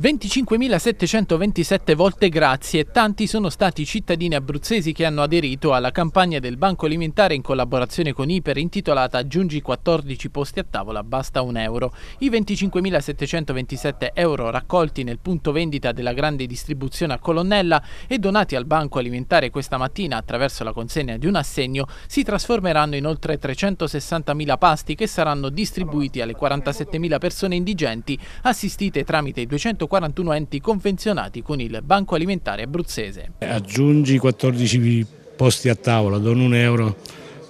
25.727 volte grazie, tanti sono stati i cittadini abruzzesi che hanno aderito alla campagna del Banco Alimentare in collaborazione con Iper intitolata Aggiungi 14 posti a tavola, basta un euro. I 25.727 euro raccolti nel punto vendita della grande distribuzione a Colonnella e donati al Banco Alimentare questa mattina attraverso la consegna di un assegno si trasformeranno in oltre 360.000 pasti che saranno distribuiti alle 47.000 persone indigenti assistite tramite i 240 141 enti convenzionati con il Banco Alimentare Abruzzese. Aggiungi 14 posti a tavola, don un euro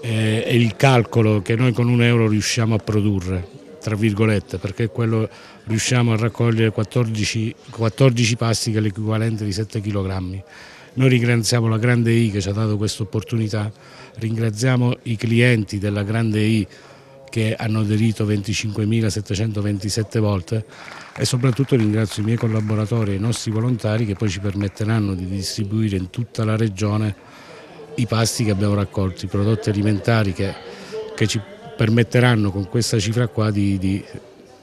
eh, è il calcolo che noi con un euro riusciamo a produrre tra virgolette, perché quello riusciamo a raccogliere 14, 14 pasti che è l'equivalente di 7 kg. Noi ringraziamo la Grande I che ci ha dato questa opportunità, ringraziamo i clienti della Grande I che hanno aderito 25.727 volte e soprattutto ringrazio i miei collaboratori e i nostri volontari che poi ci permetteranno di distribuire in tutta la regione i pasti che abbiamo raccolto, i prodotti alimentari che, che ci permetteranno con questa cifra qua di, di,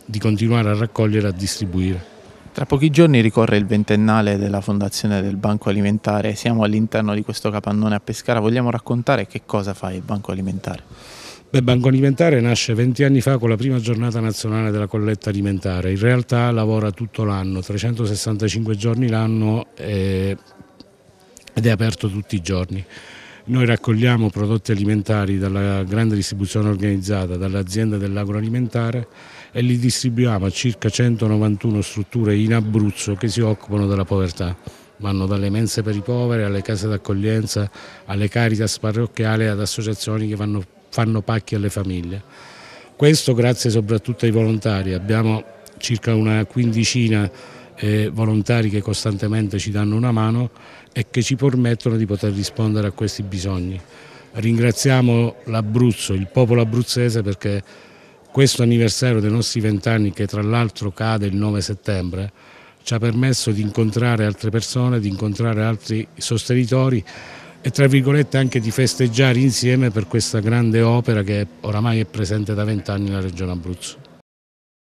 di continuare a raccogliere e a distribuire. Tra pochi giorni ricorre il ventennale della fondazione del Banco Alimentare, siamo all'interno di questo capannone a Pescara, vogliamo raccontare che cosa fa il Banco Alimentare? Beh, Banco Alimentare nasce 20 anni fa con la prima giornata nazionale della colletta alimentare, in realtà lavora tutto l'anno, 365 giorni l'anno eh, ed è aperto tutti i giorni. Noi raccogliamo prodotti alimentari dalla grande distribuzione organizzata, dall'azienda dell'agroalimentare e li distribuiamo a circa 191 strutture in Abruzzo che si occupano della povertà vanno dalle mense per i poveri alle case d'accoglienza, alle caritas parrocchiali, ad associazioni che vanno fanno pacchi alle famiglie. Questo grazie soprattutto ai volontari, abbiamo circa una quindicina eh, volontari che costantemente ci danno una mano e che ci permettono di poter rispondere a questi bisogni. Ringraziamo l'Abruzzo, il popolo abruzzese perché questo anniversario dei nostri vent'anni, che tra l'altro cade il 9 settembre, ci ha permesso di incontrare altre persone, di incontrare altri sostenitori e tra virgolette anche di festeggiare insieme per questa grande opera che oramai è presente da vent'anni nella regione Abruzzo.